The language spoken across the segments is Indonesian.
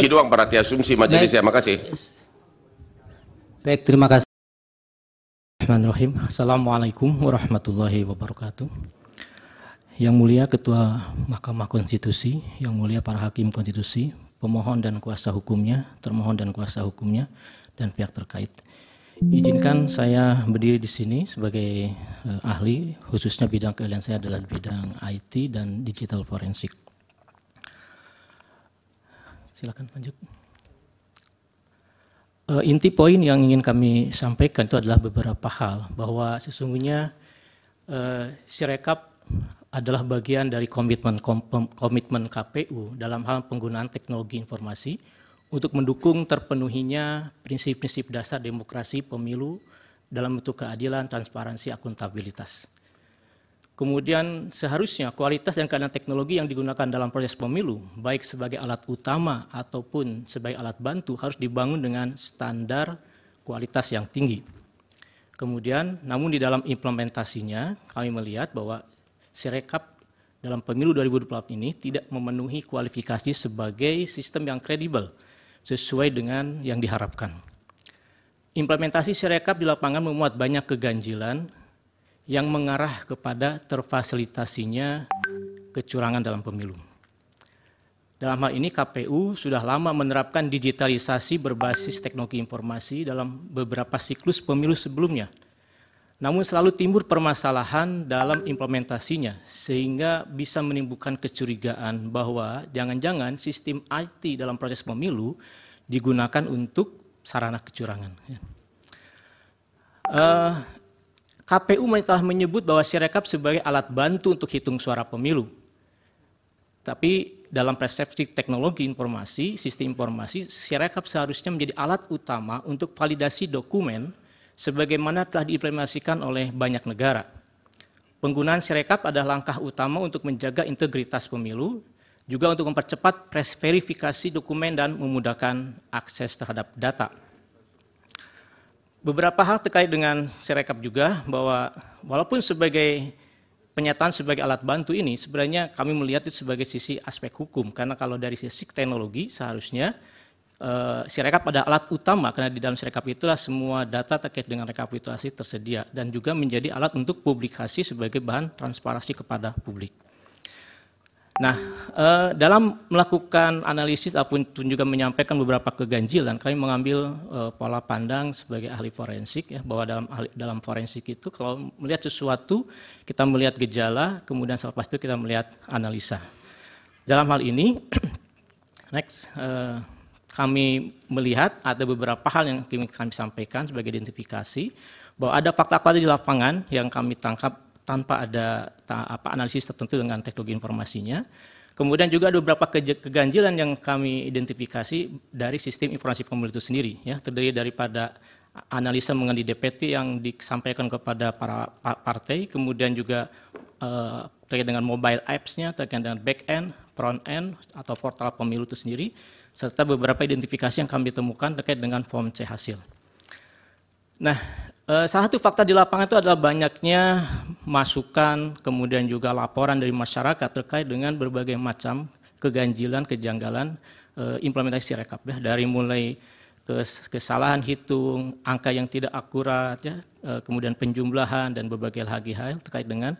asumsi baik. doang berarti asumsi majelis ya makasih baik terima kasih Bismillahirrahmanirrahim Assalamualaikum warahmatullahi wabarakatuh yang mulia Ketua Mahkamah Konstitusi, yang mulia para hakim konstitusi, pemohon dan kuasa hukumnya, termohon dan kuasa hukumnya, dan pihak terkait. Izinkan saya berdiri di sini sebagai eh, ahli, khususnya bidang keahlian saya adalah bidang IT dan digital forensik. Silakan lanjut. Eh, inti poin yang ingin kami sampaikan itu adalah beberapa hal bahwa sesungguhnya eh, Sirekap adalah bagian dari komitmen komitmen KPU dalam hal penggunaan teknologi informasi untuk mendukung terpenuhinya prinsip-prinsip dasar demokrasi pemilu dalam bentuk keadilan, transparansi, akuntabilitas. Kemudian seharusnya kualitas dan keadaan teknologi yang digunakan dalam proses pemilu, baik sebagai alat utama ataupun sebagai alat bantu, harus dibangun dengan standar kualitas yang tinggi. Kemudian, namun di dalam implementasinya, kami melihat bahwa Sirekap dalam pemilu 2024 ini tidak memenuhi kualifikasi sebagai sistem yang kredibel sesuai dengan yang diharapkan. Implementasi Sirekap di lapangan memuat banyak keganjilan yang mengarah kepada terfasilitasinya kecurangan dalam pemilu. Dalam hal ini KPU sudah lama menerapkan digitalisasi berbasis teknologi informasi dalam beberapa siklus pemilu sebelumnya. Namun selalu timbul permasalahan dalam implementasinya sehingga bisa menimbulkan kecurigaan bahwa jangan-jangan sistem IT dalam proses pemilu digunakan untuk sarana kecurangan. Uh, KPU telah menyebut bahwa Sirekap sebagai alat bantu untuk hitung suara pemilu. Tapi dalam persepsi teknologi informasi, sistem informasi, Sirekap seharusnya menjadi alat utama untuk validasi dokumen sebagaimana telah diimplementasikan oleh banyak negara. Penggunaan Sirekap adalah langkah utama untuk menjaga integritas pemilu, juga untuk mempercepat verifikasi dokumen dan memudahkan akses terhadap data. Beberapa hal terkait dengan sirekap juga bahwa walaupun sebagai penyataan sebagai alat bantu ini sebenarnya kami melihat itu sebagai sisi aspek hukum karena kalau dari sisi teknologi seharusnya uh, sirekap pada alat utama karena di dalam sirekap itulah semua data terkait dengan rekapitulasi tersedia dan juga menjadi alat untuk publikasi sebagai bahan transparansi kepada publik. Nah, eh, dalam melakukan analisis ataupun juga menyampaikan beberapa keganjilan, kami mengambil eh, pola pandang sebagai ahli forensik ya bahwa dalam dalam forensik itu kalau melihat sesuatu kita melihat gejala, kemudian setelah itu kita melihat analisa. Dalam hal ini next eh, kami melihat ada beberapa hal yang kami sampaikan sebagai identifikasi bahwa ada fakta-fakta di lapangan yang kami tangkap tanpa ada apa analisis tertentu dengan teknologi informasinya. Kemudian juga ada beberapa keganjilan yang kami identifikasi dari sistem informasi pemilu itu sendiri, ya terdiri daripada analisa mengenai DPT yang disampaikan kepada para partai, kemudian juga eh, terkait dengan mobile apps-nya, terkait dengan back end, front end atau portal pemilu itu sendiri, serta beberapa identifikasi yang kami temukan terkait dengan form C hasil. Nah, Eh, salah satu fakta di lapangan itu adalah banyaknya masukan, kemudian juga laporan dari masyarakat terkait dengan berbagai macam keganjilan, kejanggalan eh, implementasi rekap ya dari mulai kesalahan hitung, angka yang tidak akurat, ya, eh, kemudian penjumlahan dan berbagai lagi hal terkait dengan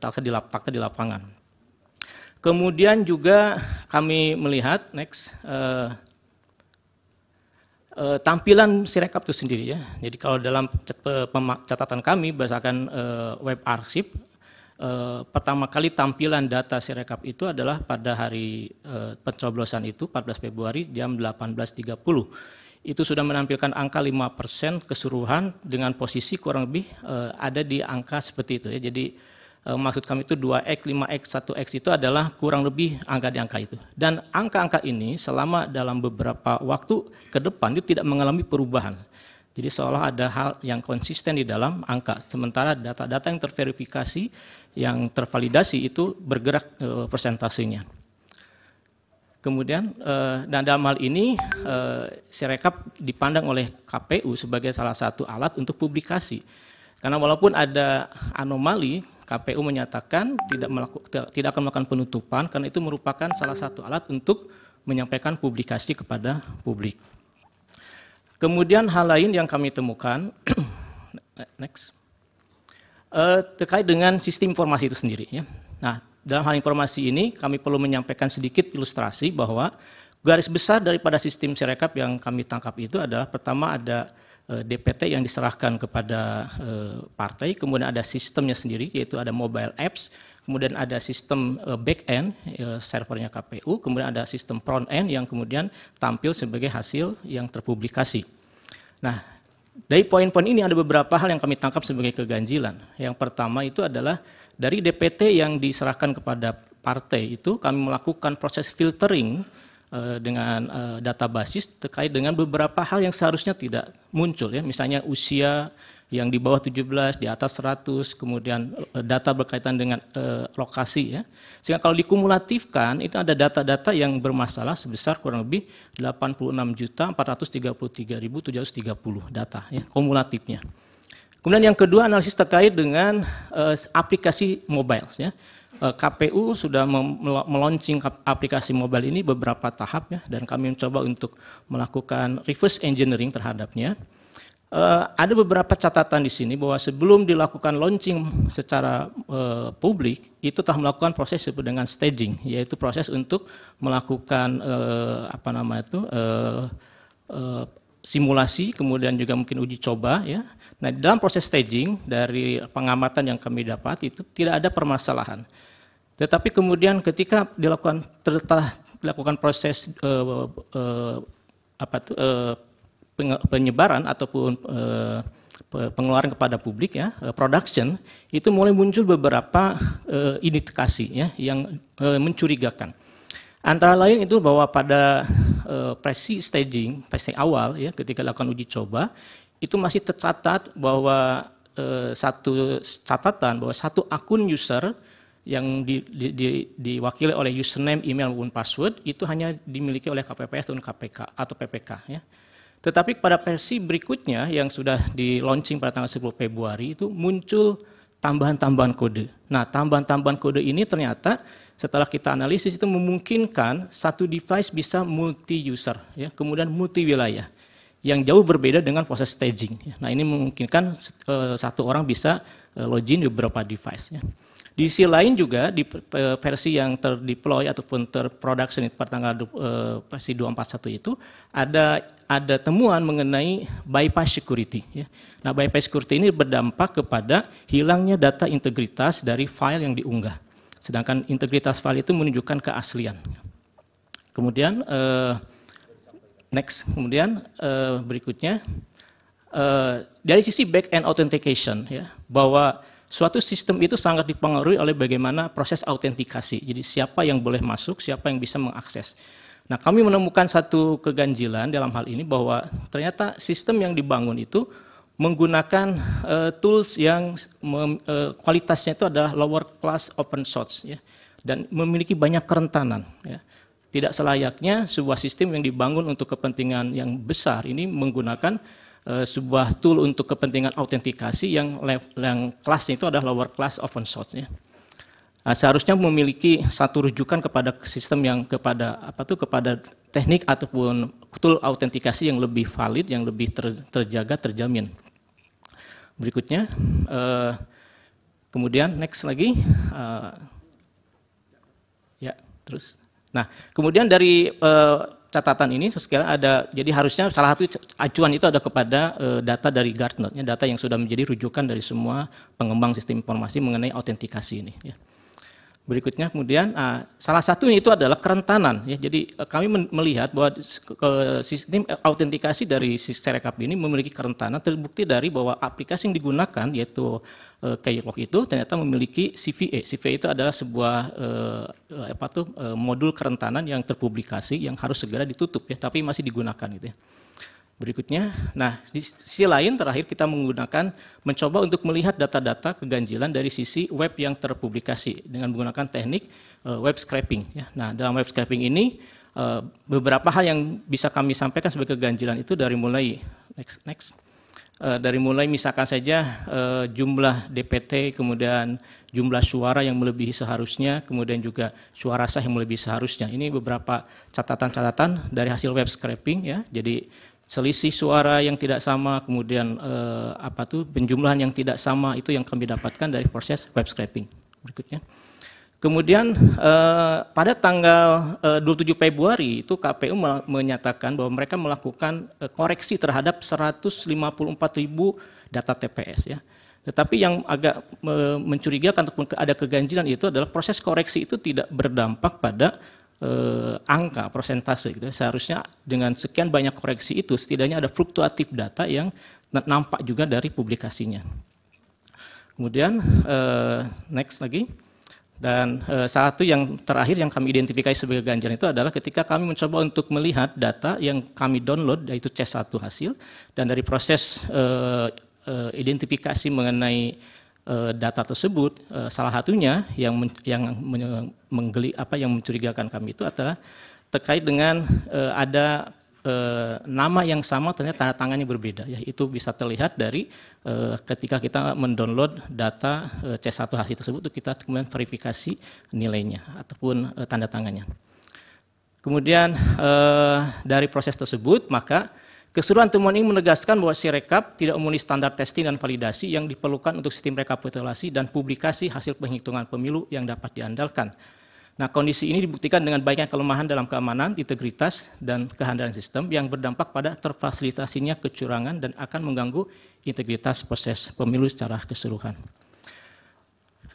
fakta di, fakta di lapangan. Kemudian juga kami melihat next uh, tampilan Sirekap itu sendiri ya. Jadi kalau dalam catatan kami berdasarkan uh, web arsip, uh, pertama kali tampilan data Sirekap itu adalah pada hari uh, pencoblosan itu 14 Februari jam 18.30. Itu sudah menampilkan angka 5% keseluruhan dengan posisi kurang lebih uh, ada di angka seperti itu ya. Jadi Eh, maksud kami itu 2X, 5X, 1X itu adalah kurang lebih angka di angka itu. Dan angka-angka ini selama dalam beberapa waktu ke depan itu tidak mengalami perubahan. Jadi seolah ada hal yang konsisten di dalam angka. Sementara data-data yang terverifikasi, yang tervalidasi itu bergerak e, persentasenya. Kemudian e, dan dalam hal ini e, Sirekap dipandang oleh KPU sebagai salah satu alat untuk publikasi. Karena walaupun ada anomali KPU menyatakan tidak, melaku, tidak akan melakukan penutupan karena itu merupakan salah satu alat untuk menyampaikan publikasi kepada publik. Kemudian hal lain yang kami temukan, next, uh, terkait dengan sistem informasi itu sendiri. Ya. Nah, dalam hal informasi ini kami perlu menyampaikan sedikit ilustrasi bahwa garis besar daripada sistem sirekap yang kami tangkap itu adalah pertama ada Eh, DPT yang diserahkan kepada eh, partai, kemudian ada sistemnya sendiri, yaitu ada mobile apps, kemudian ada sistem eh, back end servernya KPU, kemudian ada sistem front end yang kemudian tampil sebagai hasil yang terpublikasi. Nah, dari poin-poin ini ada beberapa hal yang kami tangkap sebagai keganjilan. Yang pertama itu adalah dari DPT yang diserahkan kepada partai itu kami melakukan proses filtering Eh, dengan eh, data basis terkait dengan beberapa hal yang seharusnya tidak muncul ya misalnya usia yang di bawah 17 di atas 100 kemudian eh, data berkaitan dengan lokasi ya sehingga kalau dikumulatifkan itu ada data-data yang bermasalah sebesar kurang lebih 86.433.730 data ya kumulatifnya kemudian yang kedua analisis terkait dengan aplikasi mobile ya Eh, KPU sudah meluncing aplikasi mobile ini beberapa tahap ya, dan kami mencoba untuk melakukan reverse engineering terhadapnya. Eh, ada beberapa catatan di sini bahwa sebelum dilakukan launching secara eh, publik itu telah melakukan proses disebut dengan staging yaitu proses untuk melakukan apa nama itu simulasi, kemudian juga mungkin uji coba ya. Nah, dalam proses staging dari pengamatan yang kami dapat itu tidak ada permasalahan. Tetapi kemudian ketika dilakukan telah dilakukan proses uh, uh, apa tuh, eh, uh, penyebaran ataupun uh, pengeluaran kepada publik ya production itu mulai muncul beberapa uh, indikasi ya yang uh, mencurigakan antara lain itu bahwa pada uh, presi staging, presi awal ya ketika lakukan uji coba itu masih tercatat bahwa uh, satu catatan bahwa satu akun user yang di, di, di, diwakili oleh username, email maupun password itu hanya dimiliki oleh KPPS dan KPK atau PPK ya. Tetapi pada versi berikutnya yang sudah di launching pada tanggal 10 Februari itu muncul tambahan-tambahan kode. Nah, tambahan-tambahan kode ini ternyata setelah kita analisis itu memungkinkan satu device bisa multi user, ya, kemudian multi wilayah yang jauh berbeda dengan proses staging. Ya. Nah, ini memungkinkan eh, satu orang bisa eh, login di beberapa device. Ya. Di sisi lain juga di versi yang terdeploy ataupun terproduction pada tanggal eh, versi 241 itu ada ada temuan mengenai bypass security. Ya. Nah bypass security ini berdampak kepada hilangnya data integritas dari file yang diunggah. Sedangkan integritas file itu menunjukkan keaslian. Kemudian uh, next, kemudian uh, berikutnya uh, dari sisi back end authentication ya bahwa Suatu sistem itu sangat dipengaruhi oleh bagaimana proses autentikasi. Jadi siapa yang boleh masuk, siapa yang bisa mengakses. Nah kami menemukan satu keganjilan dalam hal ini bahwa ternyata sistem yang dibangun itu menggunakan uh, tools yang mem, uh, kualitasnya itu adalah lower class open source ya, dan memiliki banyak kerentanan. Ya. Tidak selayaknya sebuah sistem yang dibangun untuk kepentingan yang besar ini menggunakan Eh, sebuah tool untuk kepentingan autentikasi yang, yang kelasnya itu adalah lower class open source ya. Nah, seharusnya memiliki satu rujukan kepada sistem yang kepada apa tuh kepada teknik ataupun tool autentikasi yang lebih valid, yang lebih ter, terjaga, terjamin. Berikutnya, eh, kemudian next lagi, eh, ya terus. Nah, kemudian dari eh, catatan ini sekali ada jadi harusnya salah satu acuan itu ada kepada uh, data dari Gartner, data yang sudah menjadi rujukan dari semua pengembang sistem informasi mengenai autentikasi ini. Ya. Berikutnya kemudian uh, salah satunya itu adalah kerentanan ya. Jadi uh, kami melihat bahwa sistem eh, autentikasi dari Serekap ini memiliki kerentanan terbukti dari bahwa aplikasi yang digunakan yaitu uh, eh, Keylock itu ternyata memiliki CVE. CVE itu adalah sebuah uh, apa tuh uh, modul kerentanan yang terpublikasi yang harus segera ditutup ya, tapi masih digunakan gitu ya berikutnya. Nah, di sisi lain terakhir kita menggunakan mencoba untuk melihat data-data keganjilan dari sisi web yang terpublikasi dengan menggunakan teknik eh, web scraping. Ya. Nah, dalam web scraping ini eh, beberapa hal yang bisa kami sampaikan sebagai keganjilan itu dari mulai next next eh, dari mulai misalkan saja jumlah DPT, kemudian jumlah suara yang melebihi seharusnya, kemudian juga suara sah yang melebihi seharusnya. Ini beberapa catatan-catatan dari hasil web scraping ya. Jadi selisih suara yang tidak sama, kemudian eh, apa tuh penjumlahan yang tidak sama itu yang kami dapatkan dari proses web scraping. Berikutnya. Kemudian eh, pada tanggal eh, 27 Februari itu KPU menyatakan bahwa mereka melakukan eh, koreksi terhadap 154.000 data TPS ya. Tetapi yang agak mencurigakan ataupun ada keganjilan itu adalah proses koreksi itu tidak berdampak pada eh, angka persentase gitu ya. seharusnya dengan sekian banyak koreksi itu setidaknya ada fluktuatif data yang nampak juga dari publikasinya kemudian eh, next lagi dan e, satu yang terakhir yang kami identifikasi sebagai ganjaran itu adalah ketika kami mencoba untuk melihat data yang kami download, yaitu C1 hasil, dan dari proses e, e, identifikasi mengenai Eh, data tersebut eh, salah satunya yang yang menggeli apa yang mencurigakan kami itu adalah terkait dengan eh, ada nama yang sama ternyata tanda tangannya berbeda ya itu bisa terlihat dari ketika kita mendownload data C1 hasil tersebut itu kita kemudian verifikasi nilainya ataupun tanda tangannya kemudian dari proses tersebut maka Keseluruhan temuan ini menegaskan bahwa Sirekap tidak memenuhi standar testing dan validasi yang diperlukan untuk sistem rekapitulasi dan publikasi hasil penghitungan pemilu yang dapat diandalkan. Nah, kondisi ini dibuktikan dengan banyak kelemahan dalam keamanan, integritas, dan kehandalan sistem yang berdampak pada terfasilitasinya kecurangan dan akan mengganggu integritas proses pemilu secara keseluruhan.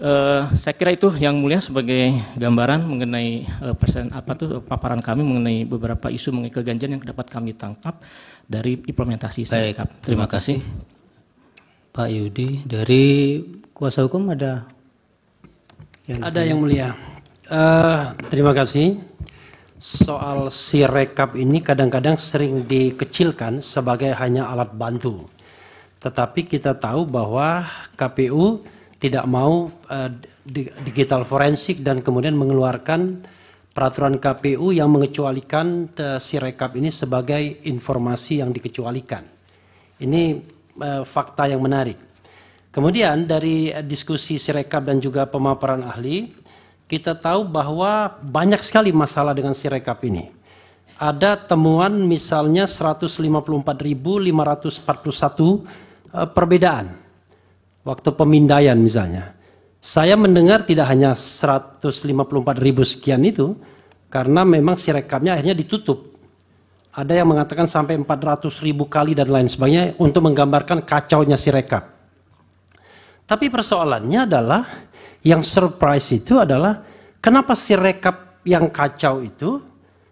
Eh, saya kira itu yang mulia sebagai gambaran mengenai uh, persen apa tuh paparan kami mengenai beberapa isu mengenai keganjilan yang dapat kami tangkap dari implementasi Baik, Terima, terima kasih. kasih Pak Yudi dari kuasa hukum ada yang ada yang mulia. Uh, terima kasih. Soal si rekap ini kadang-kadang sering dikecilkan sebagai hanya alat bantu. Tetapi kita tahu bahwa KPU tidak mau uh, digital forensik dan kemudian mengeluarkan peraturan KPU yang mengecualikan uh, eh, sirekap ini sebagai informasi yang dikecualikan. Ini uh, fakta yang menarik. Kemudian dari diskusi sirekap dan juga pemaparan ahli, kita tahu bahwa banyak sekali masalah dengan sirekap ini. Ada temuan misalnya 154.541 perbedaan waktu pemindaian misalnya. Saya mendengar tidak hanya 154 ribu sekian itu, karena memang sirekapnya akhirnya ditutup. Ada yang mengatakan sampai 400 ribu kali dan lain sebagainya untuk menggambarkan kacaunya sirekap. Tapi persoalannya adalah yang surprise itu adalah kenapa sirekap yang kacau itu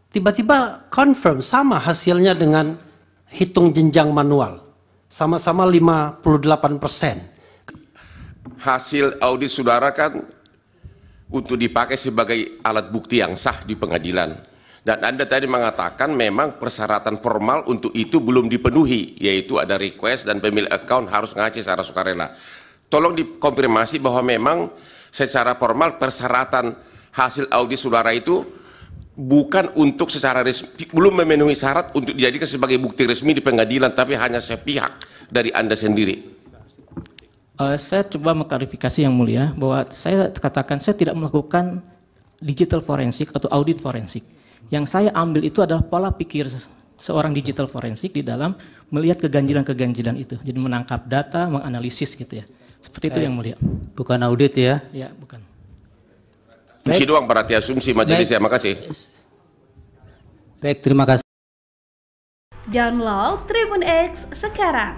tiba-tiba confirm sama hasilnya dengan hitung jenjang manual. Sama-sama 58 persen hasil audit saudara kan untuk dipakai sebagai alat bukti yang sah di pengadilan. Dan Anda tadi mengatakan memang persyaratan formal untuk itu belum dipenuhi, yaitu ada request dan pemilik account harus ngaji secara sukarela. Tolong dikonfirmasi bahwa memang secara formal persyaratan hasil audit saudara itu bukan untuk secara resmi, belum memenuhi syarat untuk dijadikan sebagai bukti resmi di pengadilan, tapi hanya sepihak dari Anda sendiri. Uh, saya coba mengklarifikasi yang mulia bahwa saya katakan saya tidak melakukan digital forensik atau audit forensik. Yang saya ambil itu adalah pola pikir seorang digital forensik di dalam melihat keganjilan-keganjilan itu. Jadi menangkap data, menganalisis gitu ya. Seperti itu yang mulia. Bukan audit ya? Ya, bukan. Masih doang berarti asumsi majelis ya. Makasih. Baik, terima kasih. Download Tribun X sekarang